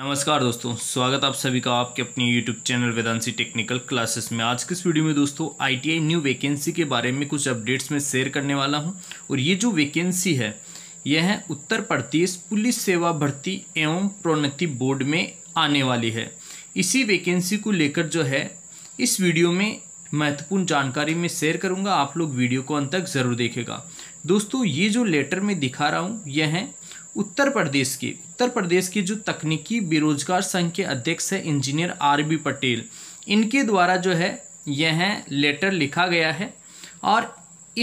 नमस्कार दोस्तों स्वागत आप सभी का आपके अपने YouTube channel Vedansi technical classes में आज के इस वीडियो में दोस्तों आई न्यू वैकेंसी के बारे में कुछ अपडेट्स में शेयर करने वाला हूं और ये जो वैकेंसी है यह है उत्तर प्रदेश पुलिस सेवा भर्ती एवं प्रोन्नति बोर्ड में आने वाली है इसी वैकेंसी को लेकर जो है इस वीडियो में महत्वपूर्ण जानकारी में शेयर करूँगा आप लोग वीडियो को अंत तक ज़रूर देखेगा दोस्तों ये जो लेटर में दिखा रहा हूँ यह है उत्तर प्रदेश की उत्तर प्रदेश की जो तकनीकी बेरोजगार संघ के अध्यक्ष है इंजीनियर आर बी पटेल इनके द्वारा जो है यह लेटर लिखा गया है और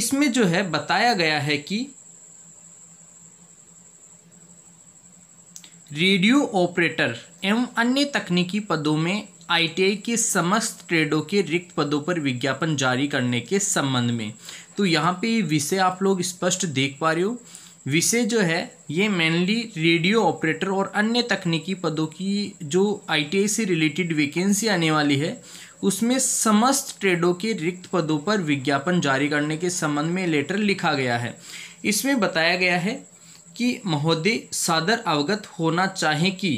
इसमें जो है बताया गया है कि रेडियो ऑपरेटर एवं अन्य तकनीकी पदों में आईटीआई के समस्त ट्रेडों के रिक्त पदों पर विज्ञापन जारी करने के संबंध में तो यहाँ पे ये विषय आप लोग स्पष्ट देख पा रहे हो विषय जो है ये मेनली रेडियो ऑपरेटर और अन्य तकनीकी पदों की जो आईटीआई से रिलेटेड वैकेंसी आने वाली है उसमें समस्त ट्रेडों के रिक्त पदों पर विज्ञापन जारी करने के संबंध में लेटर लिखा गया है इसमें बताया गया है कि महोदय सादर अवगत होना चाहें कि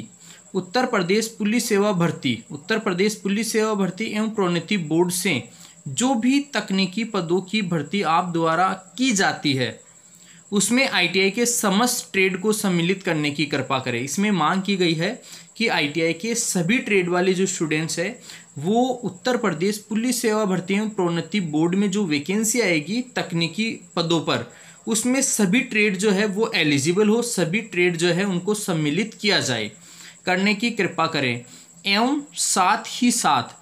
उत्तर प्रदेश पुलिस सेवा भर्ती उत्तर प्रदेश पुलिस सेवा भर्ती एवं प्रोन्नति बोर्ड से जो भी तकनीकी पदों की भर्ती आप द्वारा की जाती है उसमें आईटीआई के समस्त ट्रेड को सम्मिलित करने की कृपा करें इसमें मांग की गई है कि आईटीआई के सभी ट्रेड वाले जो स्टूडेंट्स हैं वो उत्तर प्रदेश पुलिस सेवा भर्ती एवं प्रोन्नति बोर्ड में जो वैकेंसी आएगी तकनीकी पदों पर उसमें सभी ट्रेड जो है वो एलिजिबल हो सभी ट्रेड जो है उनको सम्मिलित किया जाए करने की कृपा करें एवं साथ ही साथ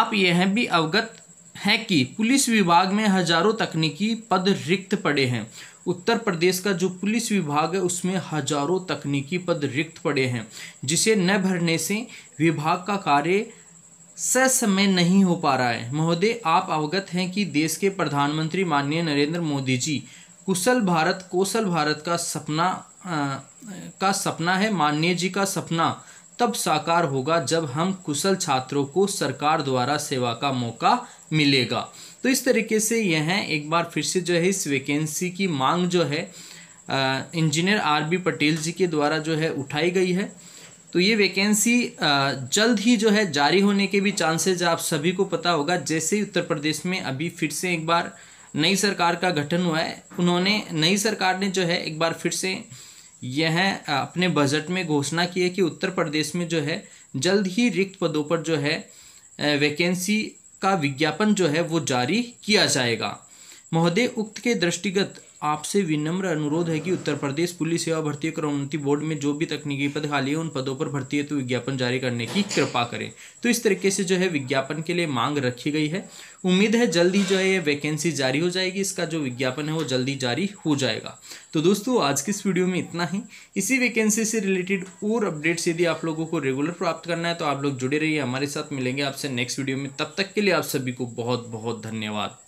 आप यह भी अवगत है कि पुलिस विभाग में हजारों तकनीकी पद रिक्त पड़े हैं उत्तर प्रदेश का जो पुलिस विभाग है उसमें हजारों तकनीकी पद रिक्त पड़े हैं जिसे न भरने से विभाग का कार्य ससमय नहीं हो पा रहा है महोदय आप अवगत हैं कि देश के प्रधानमंत्री माननीय नरेंद्र मोदी जी कुशल भारत कौशल भारत का सपना आ, का सपना है माननीय जी का सपना तब साकार होगा जब हम कुशल छात्रों को सरकार द्वारा सेवा का मौका मिलेगा तो इस तरीके से यह एक बार फिर से जो है इस वैकेंसी की मांग जो है engineer R B Patel ji के द्वारा जो है उठाई गई है तो ये वैकेंसी जल्द ही जो है जारी होने के भी चांसेज आप सभी को पता होगा जैसे ही उत्तर प्रदेश में अभी फिर से एक बार नई सरकार का गठन हुआ है उन्होंने नई सरकार ने जो है एक बार फिर से यह अपने बजट में घोषणा की है कि उत्तर प्रदेश में जो है जल्द ही रिक्त पदों पर जो है वैकेंसी का विज्ञापन जो है वो जारी किया जाएगा महोदय उक्त के दृष्टिगत आपसे विनम्र अनुरोध है कि उत्तर प्रदेश पुलिस सेवा भर्ती उन्नति बोर्ड में जो भी तकनीकी पद खाली है उन पदों पर भर्ती हेतु विज्ञापन जारी करने की कृपा करें तो इस तरीके से जो है विज्ञापन के लिए मांग रखी गई है उम्मीद है जल्द ही जो है ये वैकेंसी जारी हो जाएगी इसका जो विज्ञापन है वो जल्दी जारी हो जाएगा तो दोस्तों आज की इस वीडियो में इतना ही इसी वैकेंसी से रिलेटेड और अपडेट्स यदि आप लोगों को रेगुलर प्राप्त करना है तो आप लोग जुड़े रहिए हमारे साथ मिलेंगे आपसे नेक्स्ट वीडियो में तब तक के लिए आप सभी को बहुत बहुत धन्यवाद